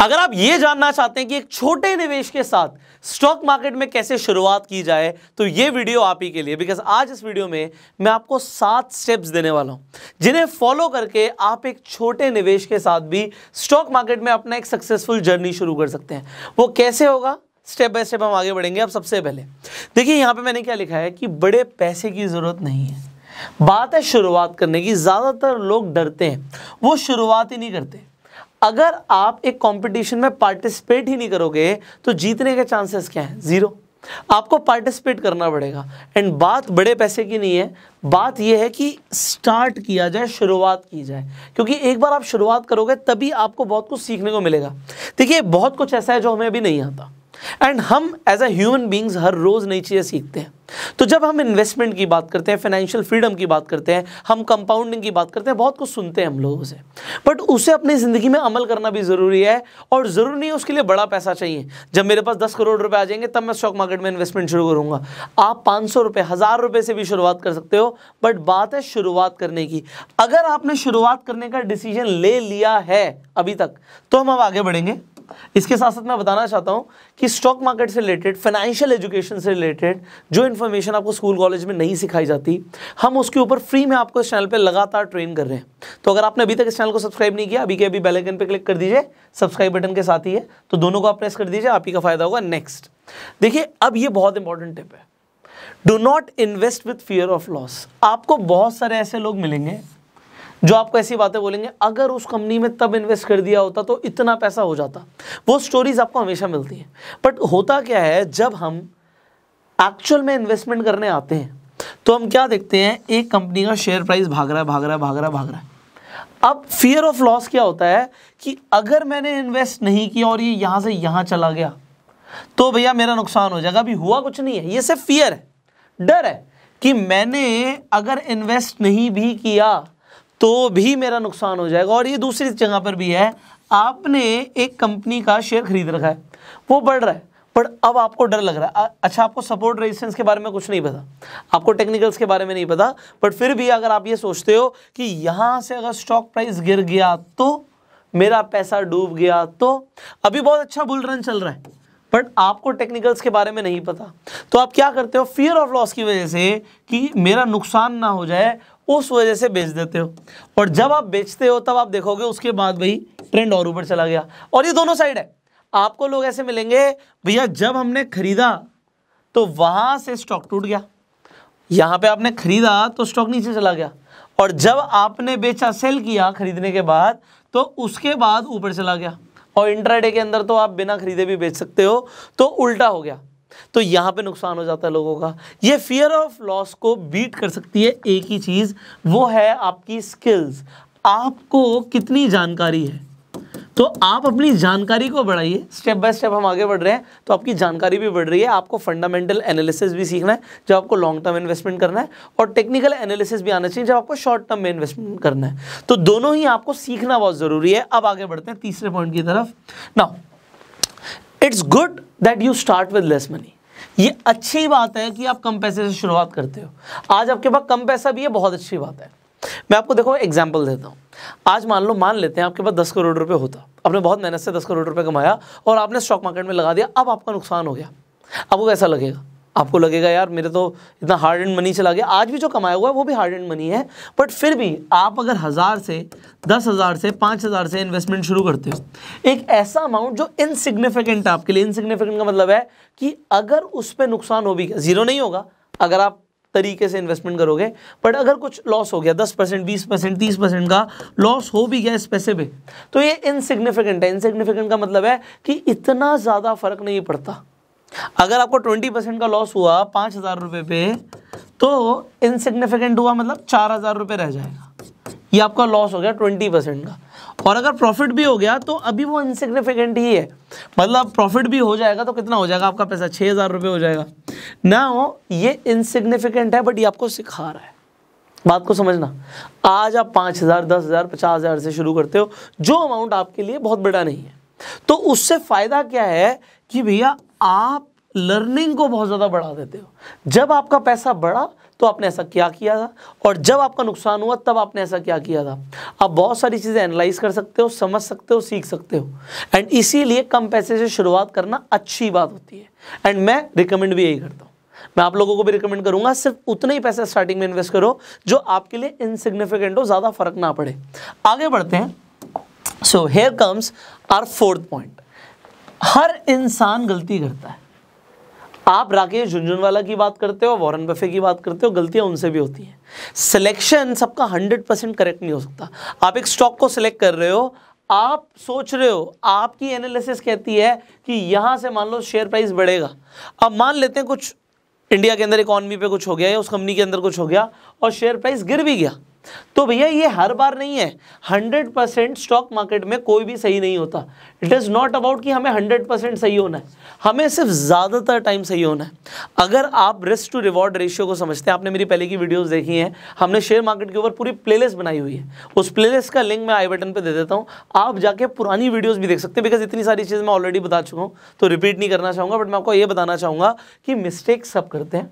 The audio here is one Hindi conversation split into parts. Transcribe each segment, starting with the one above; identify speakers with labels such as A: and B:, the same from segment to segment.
A: अगर आप ये जानना चाहते हैं कि एक छोटे निवेश के साथ स्टॉक मार्केट में कैसे शुरुआत की जाए तो ये वीडियो आप ही के लिए बिकॉज आज इस वीडियो में मैं आपको सात स्टेप्स देने वाला हूँ जिन्हें फॉलो करके आप एक छोटे निवेश के साथ भी स्टॉक मार्केट में अपना एक सक्सेसफुल जर्नी शुरू कर सकते हैं वो कैसे होगा स्टेप बाय स्टेप हम आगे बढ़ेंगे अब सबसे पहले देखिए यहाँ पर मैंने क्या लिखा है कि बड़े पैसे की ज़रूरत नहीं है बात है शुरुआत करने की ज़्यादातर लोग डरते हैं वो शुरुआत ही नहीं करते अगर आप एक कंपटीशन में पार्टिसिपेट ही नहीं करोगे तो जीतने के चांसेस क्या हैं ज़ीरो आपको पार्टिसिपेट करना पड़ेगा एंड बात बड़े पैसे की नहीं है बात यह है कि स्टार्ट किया जाए शुरुआत की जाए क्योंकि एक बार आप शुरुआत करोगे तभी आपको बहुत कुछ सीखने को मिलेगा देखिए बहुत कुछ ऐसा है जो हमें अभी नहीं आता एंड हम एज ए ह्यूमन बींग्स हर रोज़ नई चीज़ें सीखते हैं तो जब हम इन्वेस्टमेंट की बात करते हैं फाइनेंशियल फ्रीडम की बात करते हैं हम कंपाउंडिंग की बात करते हैं बहुत कुछ सुनते हैं हम लोगों से बट उसे अपनी ज़िंदगी में अमल करना भी ज़रूरी है और ज़रूरी नहीं है उसके लिए बड़ा पैसा चाहिए जब मेरे पास दस करोड़ रुपए आ जाएंगे तब मैं स्टॉक मार्केट में इन्वेस्टमेंट शुरू करूंगा आप पांच सौ रुपए हज़ार रुपए से भी शुरुआत कर सकते हो बट बात है शुरुआत करने की अगर आपने शुरुआत करने का डिसीजन ले लिया है अभी तक तो हम अब आगे बढ़ेंगे इसके साथ साथ मैं बताना चाहता हूं कि स्टॉक मार्केट से रिलेटेड फाइनेंशियल एजुकेशन से रिलेटेड जो इन्फॉर्मेशन आपको स्कूल कॉलेज में नहीं सिखाई जाती हम उसके ऊपर फ्री में आपको इस चैनल पर लगातार ट्रेन कर रहे हैं तो अगर आपने अभी तक इस चैनल को सब्सक्राइब नहीं किया अभी के अभी बेलाइकन पर क्लिक कर दीजिए सब्सक्राइब बटन के साथ ही है तो दोनों को आप प्रेस कर दीजिए आप ही का फायदा होगा नेक्स्ट देखिए अब ये बहुत इंपॉर्टेंट टिप है do not invest with fear of loss आपको बहुत सारे ऐसे लोग मिलेंगे जो आपको ऐसी बातें बोलेंगे अगर उस कंपनी में तब इन्वेस्ट कर दिया होता तो इतना पैसा हो जाता वो स्टोरीज आपको हमेशा मिलती हैं बट होता क्या है जब हम एक्चुअल में इन्वेस्टमेंट करने आते हैं तो हम क्या देखते हैं एक कंपनी का शेयर प्राइस भाग रहा है भाग रहा है भाग रहा है भाग रहा है अब फियर ऑफ लॉस क्या होता है कि अगर मैंने इन्वेस्ट नहीं किया और ये यहाँ से यहाँ चला गया तो भैया मेरा नुकसान हो जाएगा अभी हुआ कुछ नहीं है ये सिर्फ फियर है डर है कि मैंने अगर इन्वेस्ट नहीं भी किया तो भी मेरा नुकसान हो जाएगा और ये दूसरी जगह पर भी है आपने एक कंपनी का शेयर खरीद रखा है वो बढ़ रहा है पर अब आपको डर लग रहा है अच्छा आपको सपोर्ट रेजिस्टेंस के बारे में कुछ नहीं पता आपको टेक्निकल्स के बारे में नहीं पता बट फिर भी अगर आप ये सोचते हो कि यहाँ से अगर स्टॉक प्राइस गिर गया तो मेरा पैसा डूब गया तो अभी बहुत अच्छा बुल रन चल रहा है बट आपको टेक्निकल्स के बारे में नहीं पता तो आप क्या करते हो फियर ऑफ लॉस की वजह से कि मेरा नुकसान ना हो जाए उस वजह से बेच देते हो और जब आप बेचते हो तब आप देखोगे उसके बाद भाई ट्रेंड और ऊपर चला गया और ये दोनों साइड है आपको लोग ऐसे मिलेंगे भैया जब हमने खरीदा तो वहां से स्टॉक टूट गया यहाँ पे आपने खरीदा तो स्टॉक नीचे चला गया और जब आपने बेचा सेल किया खरीदने के बाद तो उसके बाद ऊपर चला गया और इंट्राडे के अंदर तो आप बिना खरीदे भी बेच सकते हो तो उल्टा हो गया तो यहां पे नुकसान हो जाता है लोगों का ये फियर ऑफ लॉस को बीट कर सकती है एक ही चीज़ वो है आपकी स्किल्स आपको कितनी जानकारी है तो आप अपनी जानकारी को बढ़ाइए स्टेप बाय स्टेप हम आगे बढ़ रहे हैं तो आपकी जानकारी भी बढ़ रही है आपको फंडामेंटल एनालिसिस भी सीखना है जब आपको लॉन्ग टर्म इन्वेस्टमेंट करना है और टेक्निकल एनालिसिस भी आना चाहिए जब आपको शॉर्ट टर्म में इन्वेस्टमेंट करना है तो दोनों ही आपको सीखना बहुत ज़रूरी है अब आगे बढ़ते हैं तीसरे पॉइंट की तरफ ना it's good that you start with less money ये अच्छी बात है कि आप कम पैसे से शुरुआत करते हो आज आपके पास कम पैसा भी है बहुत अच्छी बात है मैं आपको देखो एग्जाम्पल देता हूँ आज मान लो मान लेते हैं आपके पास दस करोड़ रुपये होता आपने बहुत मेहनत से दस करोड़ रुपये कमाया और आपने स्टॉक मार्केट में लगा दिया अब आपका नुकसान हो गया आपको कैसा लगेगा आपको लगेगा यार मेरे तो इतना हार्ड एंड मनी चला गया आज भी जो कमाया हुआ है वो भी हार्ड एंड मनी है बट फिर भी आप अगर हज़ार से दस हज़ार से पाँच हज़ार से इन्वेस्टमेंट शुरू करते हो एक ऐसा अमाउंट जो इनसिग्निफिकेंट आपके लिए इनसिग्निफिकेंट का मतलब है कि अगर उस पर नुकसान हो भी जीरो नहीं होगा अगर आप तरीके से इन्वेस्टमेंट करोगे बट अगर कुछ लॉस हो गया दस परसेंट बीस परसेंट तीस परसेंट का लॉस हो भी गया इस पैसे पे तो ये इनसिग्निफिकेंट है इनसिग्निफिकेंट का मतलब है कि इतना ज़्यादा फर्क नहीं पड़ता अगर आपको ट्वेंटी परसेंट का लॉस हुआ पांच हज़ार रुपए पे तो इनसिग्निफिकेंट हुआ मतलब चार हज़ार रुपये रह जाएगा ये आपका लॉस हो गया ट्वेंटी परसेंट का और अगर प्रॉफिट भी हो गया तो अभी वो इनसिग्निफिकेंट ही है मतलब प्रॉफिट भी हो जाएगा तो कितना हो जाएगा आपका पैसा छः हज़ार रुपये हो जाएगा ना हो ये इनसिग्निफिकेंट है बट ये आपको सिखा रहा है बात को समझना आज आप पाँच हज़ार दस हज़ार पचास हज़ार से शुरू करते हो जो अमाउंट आपके लिए बहुत बड़ा नहीं है तो उससे फ़ायदा क्या है कि भैया आप लर्निंग को बहुत ज़्यादा बढ़ा देते हो जब आपका पैसा बढ़ा तो आपने ऐसा क्या किया था और जब आपका नुकसान हुआ तब आपने ऐसा क्या किया था आप बहुत सारी चीज़ें एनालाइज कर सकते हो समझ सकते हो सीख सकते हो एंड इसीलिए कम पैसे से शुरुआत करना अच्छी बात होती है एंड मैं रिकमेंड भी यही करता हूं मैं आप लोगों को भी रिकमेंड करूंगा सिर्फ उतने ही पैसे स्टार्टिंग में इन्वेस्ट करो जो आपके लिए इनसिग्निफिकेंट हो ज़्यादा फर्क ना पड़े आगे बढ़ते हैं so here comes our fourth point हर इंसान गलती करता है आप राकेश झुंझुनवाला की बात करते हो वॉरेन बफे की बात करते हो गलतियां उनसे भी होती हैं सिलेक्शन सबका हंड्रेड परसेंट करेक्ट नहीं हो सकता आप एक स्टॉक को सिलेक्ट कर रहे हो आप सोच रहे हो आपकी एनालिसिस कहती है कि यहां से मान लो शेयर प्राइस बढ़ेगा अब मान लेते हैं कुछ इंडिया के अंदर इकोनॉमी पे कुछ हो गया या उस कंपनी के अंदर कुछ हो गया और शेयर प्राइस गिर भी गया तो भैया ये हर बार नहीं है 100 परसेंट स्टॉक मार्केट में कोई भी सही नहीं होता इट इज़ नॉट अबाउट कि हमें 100 परसेंट सही होना है हमें सिर्फ ज़्यादातर टाइम सही होना है अगर आप रिस्क टू रिवॉर्ड रेशियो को समझते हैं आपने मेरी पहले की वीडियोस देखी हैं हमने शेयर मार्केट के ऊपर पूरी प्लेलिस्ट बनाई हुई है उस प्लेलिस्ट का लिंक मैं आई बटन पर दे देता हूँ आप जाके पुरानी वीडियोज़ भी देख सकते हैं बिकॉज इतनी सारी चीज़ मैं ऑलरेडी बता चुका हूँ तो रिपीट नहीं करना चाहूँगा बट मैं आपको ये बताना चाहूँगा कि मिस्टेक सब करते हैं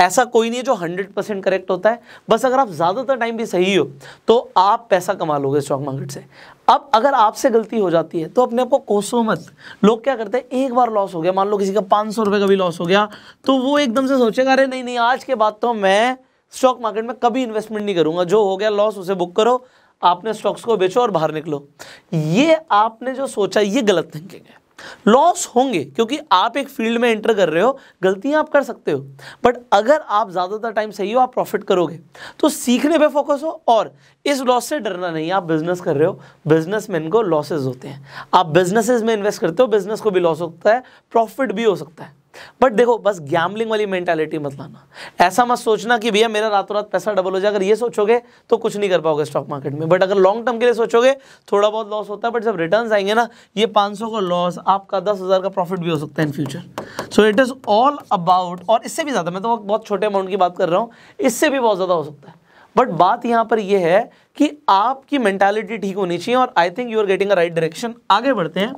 A: ऐसा कोई नहीं है जो 100 परसेंट करेक्ट होता है बस अगर आप ज़्यादातर टाइम भी सही हो तो आप पैसा कमा लोगे स्टॉक मार्केट से अब अगर आपसे गलती हो जाती है तो अपने आप को कोसो मत लोग क्या करते हैं एक बार लॉस हो गया मान लो किसी का पाँच सौ का भी लॉस हो गया तो वो एकदम से सोचेगा अरे नहीं नहीं आज के बाद तो मैं स्टॉक मार्केट में कभी इन्वेस्टमेंट नहीं करूँगा जो हो गया लॉस उसे बुक करो आपने स्टॉक्स को बेचो और बाहर निकलो ये आपने जो सोचा ये गलत थिंकिंग है लॉस होंगे क्योंकि आप एक फील्ड में एंटर कर रहे हो गलतियां आप कर सकते हो बट अगर आप ज़्यादातर टाइम सही हो आप प्रॉफिट करोगे तो सीखने पे फोकस हो और इस लॉस से डरना नहीं आप बिजनेस कर रहे हो बिजनेसमैन को लॉसेज होते हैं आप बिजनेसेस में इन्वेस्ट करते हो बिजनेस को भी लॉस होता है प्रॉफिट भी हो सकता है बट देखो बस गैमलिंग वाली मेंटालिटी मत लाना ऐसा मत सोचना कि भैया मेरा रातों रात पैसा डबल हो जाए अगर ये सोचोगे तो कुछ नहीं कर पाओगे स्टॉक मार्केट में बट अगर लॉन्ग टर्म के लिए सोचोगे थोड़ा बहुत लॉस होता है बट जब रिटर्न आएंगे ना ये 500 का लॉस आपका दस हज़ार का प्रॉफिट भी हो सकता है in future so it is all about और इससे भी ज़्यादा मैं तो बहुत छोटे अमाउंट की बात कर रहा हूँ इससे भी बहुत ज़्यादा हो सकता है बट बात यहाँ पर यह है कि आपकी मेंटालिटी ठीक होनी चाहिए और I think you are getting a right direction आगे बढ़ते हैं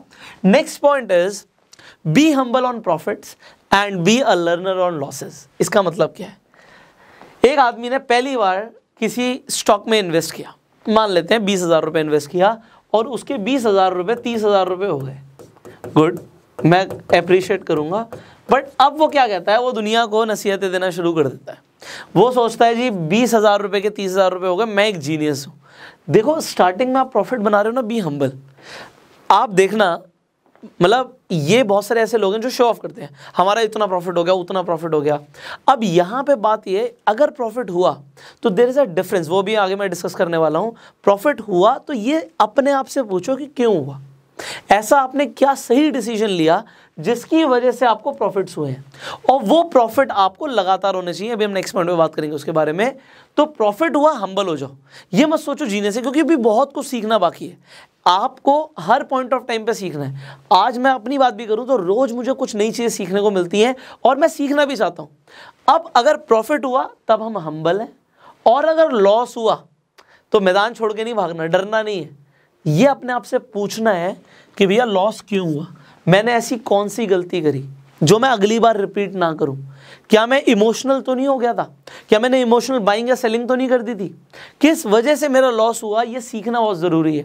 A: next point is be humble on profits and be a learner on losses इसका मतलब क्या है एक आदमी ने पहली बार किसी स्टॉक में इन्वेस्ट किया मान लेते हैं बीस हज़ार रुपये इन्वेस्ट किया और उसके बीस हज़ार रुपये तीस हज़ार रुपये हो गए गुड मैं अप्रिशिएट करूंगा बट अब वो क्या कहता है वो दुनिया को नसीहतें देना शुरू कर देता है वो सोचता है जी बीस हज़ार रुपये के तीस हज़ार रुपये हो गए मैं एक जीनियस हूँ देखो स्टार्टिंग में आप प्रॉफिट बना रहे हो ना बी हम्बल आप देखना मतलब ये बहुत सारे ऐसे लोग हैं जो शो ऑफ करते हैं हमारा इतना प्रॉफिट हो गया उतना प्रॉफिट हो गया अब यहाँ पे बात ये अगर प्रॉफिट हुआ तो देर इज़ अ डिफरेंस वो भी आगे मैं डिस्कस करने वाला हूँ प्रॉफिट हुआ तो ये अपने आप से पूछो कि क्यों हुआ ऐसा आपने क्या सही डिसीजन लिया जिसकी वजह से आपको प्रॉफिट्स हुए हैं और वो प्रॉफिट आपको लगातार होने चाहिए अभी हम नेक्स्ट पॉइंट में बात करेंगे उसके बारे में तो प्रॉफिट हुआ हम्बल हो जाओ ये मत सोचो जीने से क्योंकि अभी बहुत कुछ सीखना बाकी है आपको हर पॉइंट ऑफ टाइम पे सीखना है आज मैं अपनी बात भी करूं तो रोज़ मुझे कुछ नई चीज़ें सीखने को मिलती हैं और मैं सीखना भी चाहता हूं अब अगर प्रॉफिट हुआ तब हम हम्बल हैं और अगर लॉस हुआ तो मैदान छोड़ के नहीं भागना डरना नहीं है ये अपने आप से पूछना है कि भैया लॉस क्यों हुआ मैंने ऐसी कौन सी गलती करी जो मैं अगली बार रिपीट ना करूं क्या मैं इमोशनल तो नहीं हो गया था क्या मैंने इमोशनल बाइंग या सेलिंग तो नहीं कर दी थी किस वजह से मेरा लॉस हुआ ये सीखना बहुत ज़रूरी है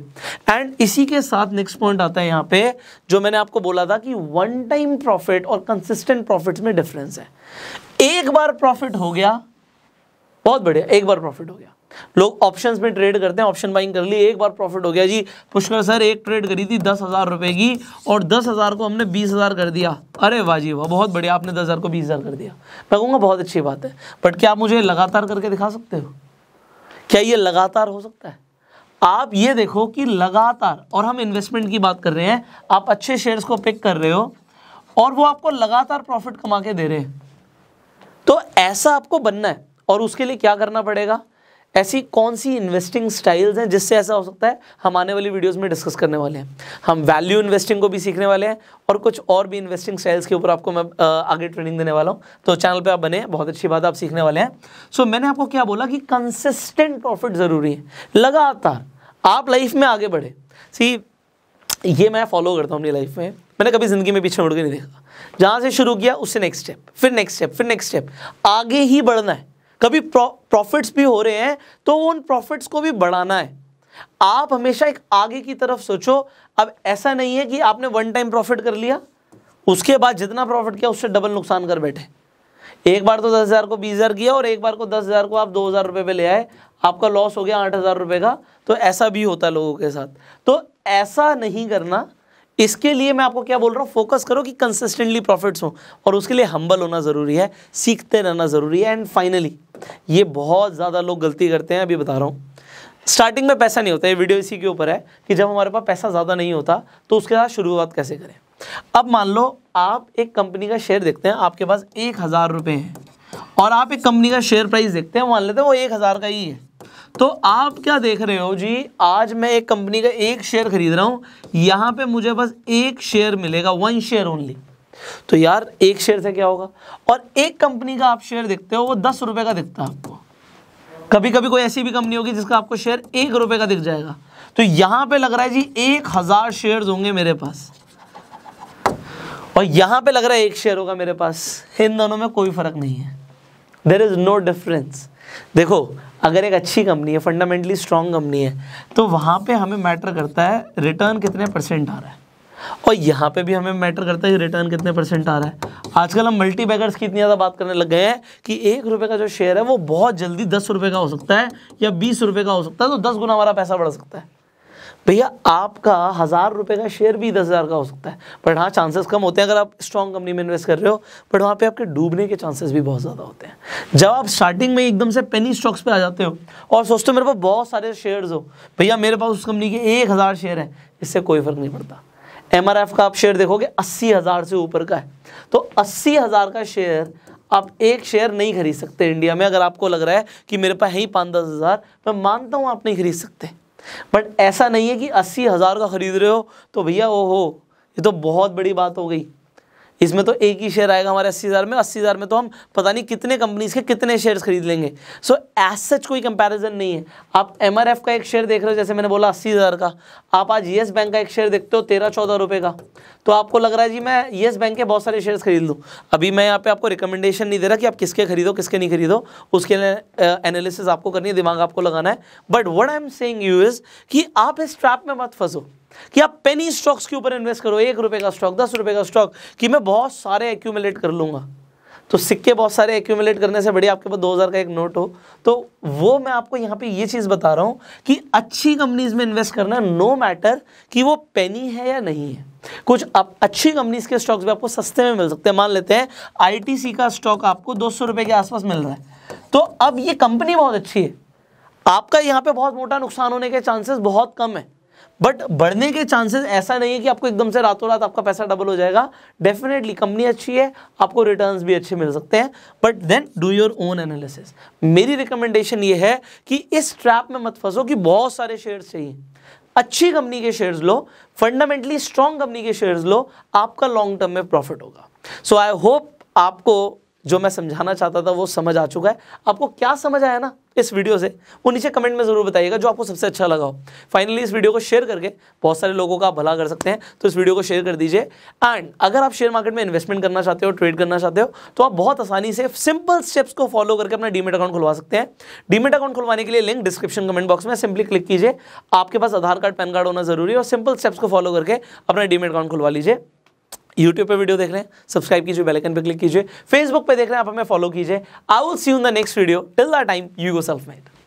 A: एंड इसी के साथ नेक्स्ट पॉइंट आता है यहाँ पे जो मैंने आपको बोला था कि वन टाइम प्रॉफिट और कंसिस्टेंट प्रॉफिट में डिफरेंस है एक बार प्रॉफिट हो गया बहुत बढ़िया एक बार प्रॉफिट हो गया लोग ऑप्शंस में ट्रेड करते हैं ऑप्शन बाइंग कर ली एक बार प्रॉफिट हो गया जी पुष्कर सर एक ट्रेड करी थी दस हज़ार रुपए की और दस हज़ार को हमने बीस हज़ार कर दिया अरे वाह जी वाह बहुत बढ़िया आपने दस हज़ार को बीस हज़ार कर दिया मैं कहूंगा बहुत अच्छी बात है बट क्या आप मुझे लगातार करके दिखा सकते हो क्या ये लगातार हो सकता है आप ये देखो कि लगातार और हम इन्वेस्टमेंट की बात कर रहे हैं आप अच्छे शेयर्स को पिक कर रहे हो और वो आपको लगातार प्रॉफिट कमा के दे रहे हैं तो ऐसा आपको बनना है और उसके लिए क्या करना पड़ेगा ऐसी कौन सी इन्वेस्टिंग स्टाइल्स हैं जिससे ऐसा हो सकता है हम आने वाली वीडियोस में डिस्कस करने वाले हैं हम वैल्यू इन्वेस्टिंग को भी सीखने वाले हैं और कुछ और भी इन्वेस्टिंग स्टाइल्स के ऊपर आपको मैं आगे ट्रेनिंग देने वाला हूँ तो चैनल पर आप बने बहुत अच्छी बात आप सीखने वाले हैं सो so, मैंने आपको क्या बोला कि कंसिस्टेंट प्रॉफिट ज़रूरी है लगातार आप लाइफ में आगे बढ़े सी ये मैं फॉलो करता हूँ अपनी लाइफ में मैंने कभी ज़िंदगी में पीछे मुड़ के नहीं देखा जहाँ से शुरू किया उससे नेक्स्ट स्टेप फिर नेक्स्ट स्टेप फिर नेक्स्ट स्टेप आगे ही बढ़ना है कभी प्रॉफिट्स भी हो रहे हैं तो उन प्रॉफिट्स को भी बढ़ाना है आप हमेशा एक आगे की तरफ सोचो अब ऐसा नहीं है कि आपने वन टाइम प्रॉफिट कर लिया उसके बाद जितना प्रॉफिट किया उससे डबल नुकसान कर बैठे एक बार तो दस हज़ार को बीस हज़ार किया और एक बार को दस हज़ार को आप दो हज़ार रुपये पे ले आए आपका लॉस हो गया आठ हज़ार रुपये का तो ऐसा भी होता है लोगों के साथ तो ऐसा नहीं करना इसके लिए मैं आपको क्या बोल रहा हूँ फोकस करो कि कंसिस्टेंटली प्रॉफिट्स हो और उसके लिए हम्बल होना ज़रूरी है सीखते रहना ज़रूरी है एंड फाइनली ये बहुत ज़्यादा लोग गलती करते हैं अभी बता रहा हूँ स्टार्टिंग में पैसा नहीं होता ये वीडियो इसी के ऊपर है कि जब हमारे पास पैसा ज़्यादा नहीं होता तो उसके साथ शुरुआत कैसे करें अब मान लो आप एक कंपनी का शेयर देखते हैं आपके पास एक हज़ार रुपये हैं और आप एक कंपनी का शेयर प्राइस देखते हैं मान लेते हैं वो एक हज़ार का ही है तो आप क्या देख रहे हो जी आज मैं एक कंपनी का एक शेयर खरीद रहा हूँ यहाँ पे मुझे बस एक शेयर मिलेगा वन शेयर ओनली तो यार एक शेयर से क्या होगा और एक कंपनी का आप शेयर देखते हो वो दस रुपए का दिखता है आपको कभी कभी कोई ऐसी भी कंपनी होगी जिसका आपको शेयर एक रुपए का दिख जाएगा तो यहां पे लग रहा है जी एक हज़ार शेयर होंगे मेरे पास और यहां पे लग रहा है एक शेयर होगा मेरे पास इन दोनों में कोई फ़र्क नहीं है देर इज़ नो डिफरेंस देखो अगर एक अच्छी कंपनी है फंडामेंटली स्ट्रॉन्ग कंपनी है तो वहाँ पे हमें मैटर करता है रिटर्न कितने परसेंट आ रहा है और यहाँ पे भी हमें मैटर करता है कि रिटर्न कितने परसेंट आ रहा है आजकल हम मल्टी बैगर्स की इतनी ज़्यादा बात करने लग गए हैं कि एक रुपये का जो शेयर है वो बहुत जल्दी दस रुपये का हो सकता है या बीस रुपये का हो सकता है तो दस गुना हमारा पैसा बढ़ सकता है भैया आपका हज़ार रुपये का शेयर भी दस हज़ार का हो सकता है बट हाँ चांसेस कम होते हैं अगर आप स्ट्रॉन्ग कंपनी में इन्वेस्ट कर रहे हो बट वहाँ पे आपके डूबने के चांसेस भी बहुत ज़्यादा होते हैं जब आप स्टार्टिंग में एकदम से पेनी स्टॉक्स पे आ जाते हो और सोचते हो मेरे पास बहुत सारे शेयर्स हो भैया मेरे पास उस कंपनी के एक हज़ार शेयर हैं इससे कोई फ़र्क नहीं पड़ता एम का आप शेयर देखोगे अस्सी हज़ार से ऊपर का है तो अस्सी हज़ार का शेयर आप एक शेयर नहीं खरीद सकते इंडिया में अगर आपको लग रहा है कि मेरे पास है ही पाँच दस हज़ार मैं मानता हूँ आप नहीं खरीद सकते बट ऐसा नहीं है कि अस्सी हज़ार का ख़रीद रहे हो तो भैया ओहो ये तो बहुत बड़ी बात हो गई इसमें तो एक ही शेयर आएगा हमारे अस्सी हज़ार में अस्सी हज़ार में तो हम पता नहीं कितने कंपनीज़ के कितने शेयर्स खरीद लेंगे सो एज सच कोई कंपैरिजन नहीं है आप एम का एक शेयर देख रहे हो जैसे मैंने बोला अस्सी हज़ार का आप आज येस बैंक का एक शेयर देखते हो तेरह चौदह रुपये का तो आपको लग रहा है जी मैं येस बैंक के बहुत सारे शेयर्स खरीद लूँ अभी मैं यहाँ पे आपको रिकमेंडेशन नहीं दे रहा कि आप किसके खरीदो किसके नहीं खरीदो उसके लिए एनालिसिस आपको करनी है दिमाग आपको लगाना है but what I am saying you is कि आप इस ट्रैप में मत फंसो कि आप पेनी स्टॉक्स के ऊपर इन्वेस्ट करो एक रुपए का स्टॉक दस रुपए का स्टॉक कि मैं बहुत सारे एक्यूमुलेट कर लूंगा तो सिक्के बहुत सारे एक्यूमुलेट करने से बढ़िया आपके पास 2000 का एक नोट हो तो वो मैं आपको यहां पे ये चीज़ बता रहा हूं कि अच्छी कंपनीज में इन्वेस्ट करना नो मैटर कि वो पेनी है या नहीं है कुछ आप अच्छी कंपनीज के स्टॉक्स भी आपको सस्ते में मिल सकते हैं मान लेते हैं आईटीसी का स्टॉक आपको दो के आसपास मिल रहा है तो अब ये कंपनी बहुत अच्छी है आपका यहां पर बहुत मोटा नुकसान होने के चांसेस बहुत कम है बट बढ़ने के चांसेस ऐसा नहीं है कि आपको एकदम से रातों रात आपका पैसा डबल हो जाएगा डेफिनेटली कंपनी अच्छी है आपको रिटर्न्स भी अच्छे मिल सकते हैं but then do your own analysis मेरी रिकमेंडेशन ये है कि इस ट्रैप में मत फंसो कि बहुत सारे शेयर्स चाहिए अच्छी कंपनी के शेयर्स लो फंडामेंटली स्ट्रॉन्ग कंपनी के शेयर्स लो आपका लॉन्ग टर्म में प्रॉफिट होगा सो आई होप आपको जो मैं समझाना चाहता था वो समझ आ चुका है आपको क्या समझ आया ना इस वीडियो से वो नीचे कमेंट में ज़रूर बताइएगा जो आपको सबसे अच्छा लगा हो फाइनली इस वीडियो को शेयर करके बहुत सारे लोगों का आप भला कर सकते हैं तो इस वीडियो को शेयर कर दीजिए एंड अगर आप शेयर मार्केट में इन्वेस्टमेंट करना चाहते हो ट्रेड करना चाहते हो तो आप बहुत आसानी से सिंपल स्टेप्स को फॉलो करके अपना डीमेट अकाउंट खुलवा सकते हैं डीमेट अकाउंट खुलवाने के लिए लिंक डिस्क्रिप्शन कमेंट बॉक्स में सिंपली क्लिक कीजिए आपके पास आधार कार्ड पैन कार्ड होना जरूरी है और सिंपल स्टेप्स को फॉलो करके अपना डीमेट अकाउंट खुलवा लीजिए यूट्यूब पे वीडियो देख रहे हैं सब्सक्राइब कीजिए बेल आइकन पे क्लिक कीजिए फेसबुक पे देख रहे हैं आप हमें फॉलो कीजिए I will see you in the next video till the time you go self made